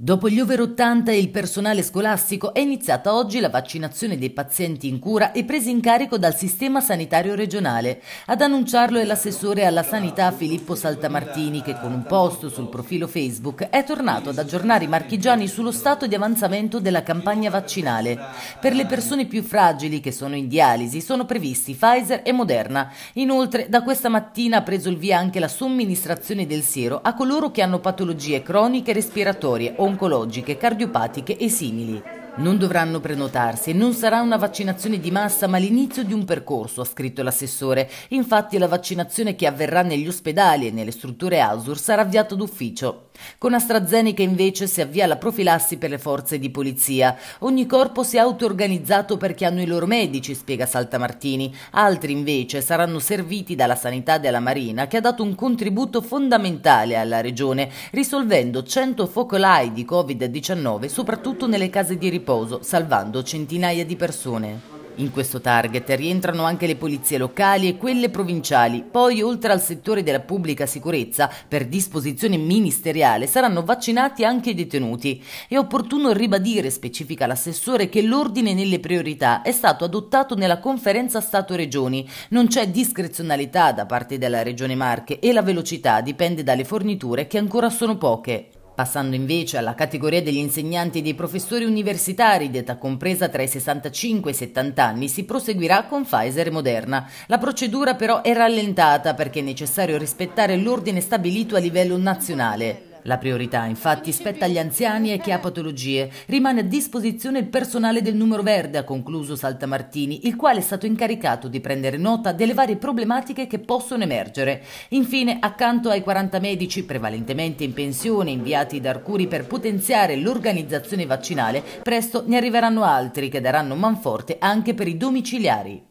Dopo gli over 80 e il personale scolastico è iniziata oggi la vaccinazione dei pazienti in cura e presi in carico dal sistema sanitario regionale. Ad annunciarlo è l'assessore alla sanità Filippo Saltamartini che con un post sul profilo Facebook è tornato ad aggiornare i marchigiani sullo stato di avanzamento della campagna vaccinale. Per le persone più fragili che sono in dialisi sono previsti Pfizer e Moderna. Inoltre da questa mattina ha preso il via anche la somministrazione del siero a coloro che hanno patologie croniche respiratorie o oncologiche, cardiopatiche e simili. Non dovranno prenotarsi e non sarà una vaccinazione di massa ma l'inizio di un percorso, ha scritto l'assessore. Infatti la vaccinazione che avverrà negli ospedali e nelle strutture ASUR sarà avviata d'ufficio. Con AstraZeneca invece si avvia la profilassi per le forze di polizia. Ogni corpo si è auto-organizzato perché hanno i loro medici, spiega Saltamartini. Altri invece saranno serviti dalla sanità della Marina che ha dato un contributo fondamentale alla regione, risolvendo 100 focolai di Covid-19 soprattutto nelle case di riposo riposo, salvando centinaia di persone. In questo target rientrano anche le polizie locali e quelle provinciali. Poi, oltre al settore della pubblica sicurezza, per disposizione ministeriale saranno vaccinati anche i detenuti. È opportuno ribadire, specifica l'assessore, che l'ordine nelle priorità è stato adottato nella conferenza Stato-Regioni. Non c'è discrezionalità da parte della Regione Marche e la velocità dipende dalle forniture che ancora sono poche. Passando invece alla categoria degli insegnanti e dei professori universitari di età compresa tra i 65 e i 70 anni si proseguirà con Pfizer e Moderna. La procedura però è rallentata perché è necessario rispettare l'ordine stabilito a livello nazionale. La priorità infatti spetta agli anziani e chi ha patologie. Rimane a disposizione il personale del numero verde, ha concluso Saltamartini, il quale è stato incaricato di prendere nota delle varie problematiche che possono emergere. Infine, accanto ai 40 medici, prevalentemente in pensione, inviati da Arcuri per potenziare l'organizzazione vaccinale, presto ne arriveranno altri che daranno manforte anche per i domiciliari.